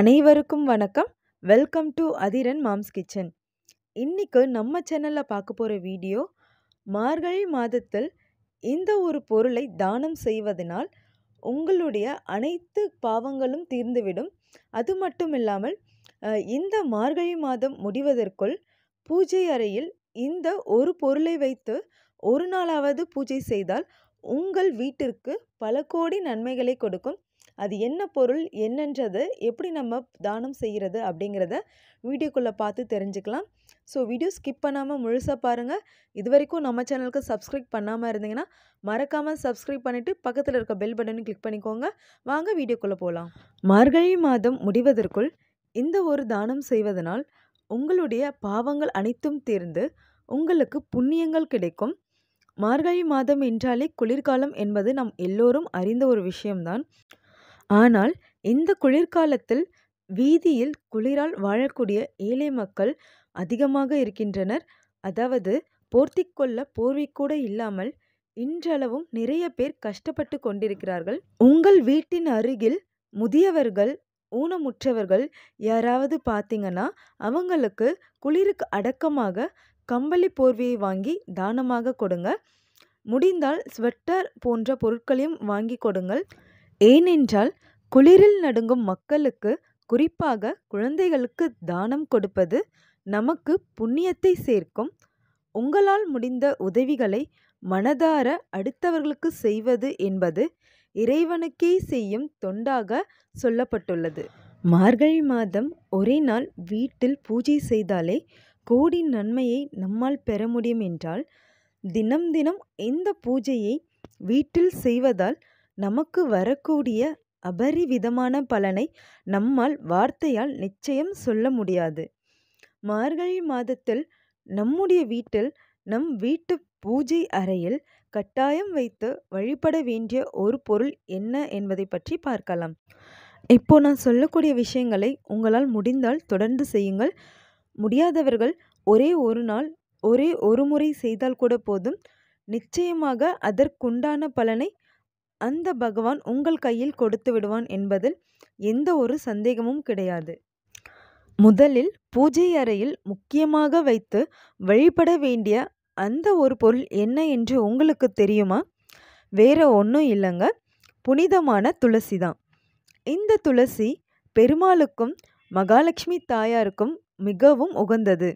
அனைவருக்கும் வணக்கம் welcome to Athiran mom's kitchen இன்றைக்கு நம்ம சேனலில் பார்க்க போகிற வீடியோ மார்கழி மாதத்தில் இந்த ஒரு பொருளை தானம் செய்வதனால் உங்களுடைய அனைத்து பாவங்களும் தீர்ந்துவிடும் அது மட்டும் இல்லாமல் இந்த மார்கழி மாதம் முடிவதற்குள் பூஜை அறையில் இந்த ஒரு பொருளை வைத்து ஒரு நாளாவது பூஜை செய்தால் உங்கள் வீட்டிற்கு பல கோடி நன்மைகளை கொடுக்கும் அது என்ன பொருள் என்னன்றது எப்படி நம்ம தானம் செய்கிறது அப்படிங்கிறத வீடியோக்குள்ளே பார்த்து தெரிஞ்சுக்கலாம் ஸோ வீடியோ ஸ்கிப் பண்ணாமல் முழுசாக பாருங்கள் இது வரைக்கும் நம்ம சேனலுக்கு சப்ஸ்கிரைப் பண்ணாமல் இருந்தீங்கன்னா மறக்காமல் சப்ஸ்கிரைப் பண்ணிவிட்டு பக்கத்தில் இருக்க பெல் பட்டனை கிளிக் பண்ணிக்கோங்க வாங்க வீடியோக்குள்ளே போகலாம் மார்கழி மாதம் முடிவதற்குள் இந்த ஒரு தானம் செய்வதனால் உங்களுடைய பாவங்கள் அனைத்தும் தீர்ந்து உங்களுக்கு புண்ணியங்கள் கிடைக்கும் மார்கழி மாதம் என்றாலே குளிர்காலம் என்பது நம் எல்லோரும் அறிந்த ஒரு விஷயம்தான் ஆனால் இந்த குளிர்காலத்தில் வீதியில் குளிரால் வாழக்கூடிய ஏழை மக்கள் அதிகமாக இருக்கின்றனர் அதாவது போர்த்தி கொள்ள போர்வை கூட இல்லாமல் இன்றளவும் நிறைய பேர் கஷ்டப்பட்டு கொண்டிருக்கிறார்கள் உங்கள் வீட்டின் அருகில் முதியவர்கள் ஊனமுற்றவர்கள் யாராவது பார்த்தீங்கன்னா அவங்களுக்கு குளிருக்கு அடக்கமாக கம்பளி போர்வையை வாங்கி தானமாக கொடுங்க முடிந்தால் ஸ்வெட்டர் போன்ற பொருட்களையும் வாங்கி கொடுங்கள் ஏனென்றால் குளிரில் நடுங்கும் மக்களுக்கு குறிப்பாக குழந்தைகளுக்கு தானம் கொடுப்பது நமக்கு புண்ணியத்தை சேர்க்கும் உங்களால் முடிந்த உதவிகளை மனதார அடுத்தவர்களுக்கு செய்வது என்பது இறைவனுக்கே செய்யும் தொண்டாக சொல்லப்பட்டுள்ளது மார்கழி மாதம் ஒரே நாள் வீட்டில் பூஜை செய்தாலே கோடி நன்மையை நம்மால் பெற முடியும் என்றால் தினம் தினம் எந்த பூஜையை வீட்டில் செய்வதால் நமக்கு வரக்கூடிய அபரிவிதமான பலனை நம்மால் வார்த்தையால் நிச்சயம் சொல்ல முடியாது மார்கழி மாதத்தில் நம்முடைய வீட்டில் நம் வீட்டு பூஜை அறையில் கட்டாயம் வைத்து வழிபட வேண்டிய ஒரு பொருள் என்ன என்பதை பற்றி பார்க்கலாம் இப்போ நான் சொல்லக்கூடிய விஷயங்களை உங்களால் முடிந்தால் தொடர்ந்து செய்யுங்கள் முடியாதவர்கள் ஒரே ஒரு நாள் ஒரே ஒரு முறை செய்தால் கூட போதும் நிச்சயமாக அதற்குண்டான பலனை அந்த பகவான் உங்கள் கையில் கொடுத்து விடுவான் என்பதில் எந்த ஒரு சந்தேகமும் கிடையாது முதலில் பூஜை அறையில் முக்கியமாக வைத்து வழிபட வேண்டிய அந்த ஒரு பொருள் என்ன என்று உங்களுக்கு தெரியுமா வேற ஒன்றும் இல்லைங்க புனிதமான துளசி தான் இந்த துளசி பெருமாளுக்கும் மகாலட்சுமி தாயாருக்கும் மிகவும் உகந்தது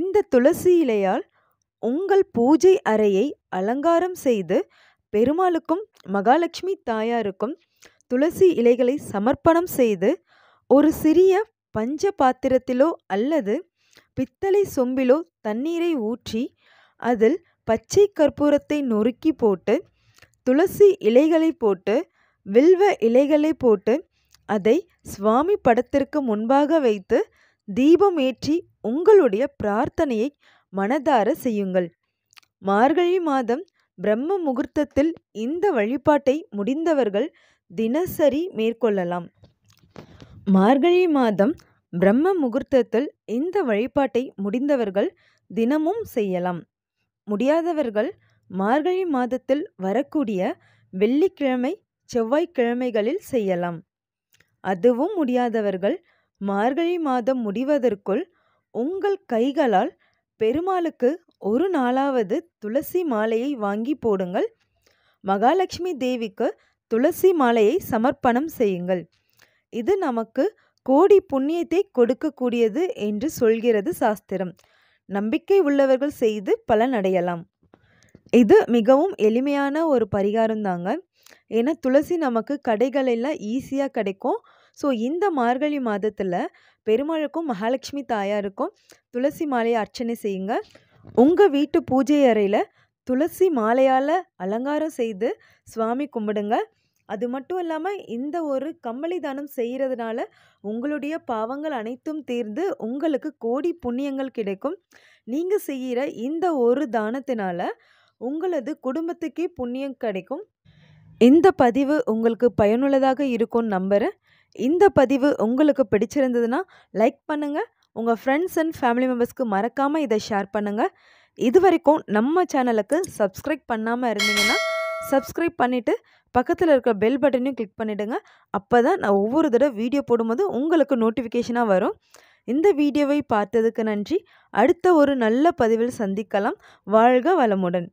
இந்த துளசி இலையால் உங்கள் பூஜை அறையை அலங்காரம் செய்து பெருமாளுக்கும் மகாலட்சுமி தாயாருக்கும் துளசி இலைகளை சமர்ப்பணம் செய்து ஒரு சிறிய பஞ்ச பாத்திரத்திலோ அல்லது பித்தளை சொம்பிலோ தண்ணீரை ஊற்றி அதில் பச்சை கற்பூரத்தை நொறுக்கி போட்டு துளசி இலைகளை போட்டு வில்வ இலைகளை போட்டு அதை சுவாமி படத்திற்கு முன்பாக வைத்து தீபம் ஏற்றி உங்களுடைய பிரார்த்தனையை மனதார செய்யுங்கள் மார்கழி மாதம் பிரம்ம முகூர்த்தத்தில் இந்த வழிபாட்டை முடிந்தவர்கள் தினசரி மேற்கொள்ளலாம் மார்கழி மாதம் பிரம்ம முகூர்த்தத்தில் இந்த வழிபாட்டை முடிந்தவர்கள் தினமும் செய்யலாம் முடியாதவர்கள் மார்கழி மாதத்தில் வரக்கூடிய வெள்ளிக்கிழமை செவ்வாய்க்கிழமைகளில் செய்யலாம் அதுவும் முடியாதவர்கள் மார்கழி மாதம் முடிவதற்குள் உங்கள் கைகளால் பெருமாளுக்கு ஒரு நாளாவது துளசி மாலையை வாங்கி போடுங்கள் மகாலட்சுமி தேவிக்கு துளசி மாலையை சமர்ப்பணம் செய்யுங்கள் இது நமக்கு கோடி புண்ணியத்தை கொடுக்கக்கூடியது என்று சொல்கிறது சாஸ்திரம் நம்பிக்கை உள்ளவர்கள் செய்து பலனடையலாம் இது மிகவும் எளிமையான ஒரு பரிகாரம் தாங்க ஏன்னா துளசி நமக்கு கடைகளெல்லாம் ஈஸியாக கிடைக்கும் ஸோ இந்த மார்கழி மாதத்தில் பெருமாளுக்கும் மகாலட்சுமி தாயாருக்கும் துளசி மாலையை அர்ச்சனை செய்யுங்கள் உங்கள் வீட்டு பூஜை அறையில் துளசி மாலையால் அலங்காரம் செய்து சுவாமி கும்பிடுங்க அது மட்டும் இல்லாமல் இந்த ஒரு கம்பளி தானம் செய்கிறதுனால உங்களுடைய பாவங்கள் அனைத்தும் தீர்ந்து உங்களுக்கு கோடி புண்ணியங்கள் கிடைக்கும் நீங்கள் செய்கிற இந்த ஒரு தானத்தினால உங்களது குடும்பத்துக்கே புண்ணியம் கிடைக்கும் இந்த பதிவு உங்களுக்கு பயனுள்ளதாக இருக்கும்னு நம்புகிறேன் இந்த பதிவு உங்களுக்கு பிடிச்சிருந்ததுன்னா லைக் பண்ணுங்கள் உங்கள் ஃப்ரெண்ட்ஸ் அண்ட் ஃபேமிலி மெம்பர்ஸ்க்கு மறக்காமல் இதை ஷேர் பண்ணுங்கள் இது வரைக்கும் நம்ம சேனலுக்கு சப்ஸ்கிரைப் பண்ணாமல் இருந்தீங்கன்னா சப்ஸ்கிரைப் பண்ணிவிட்டு பக்கத்தில் இருக்கிற பெல் பட்டனையும் கிளிக் பண்ணிவிடுங்க அப்போ தான் நான் ஒவ்வொரு தடவை வீடியோ போடும்போது உங்களுக்கு நோட்டிஃபிகேஷனாக வரும் இந்த வீடியோவை பார்த்ததுக்கு நன்றி அடுத்த ஒரு நல்ல பதிவில் சந்திக்கலாம் வாழ்க வளமுடன்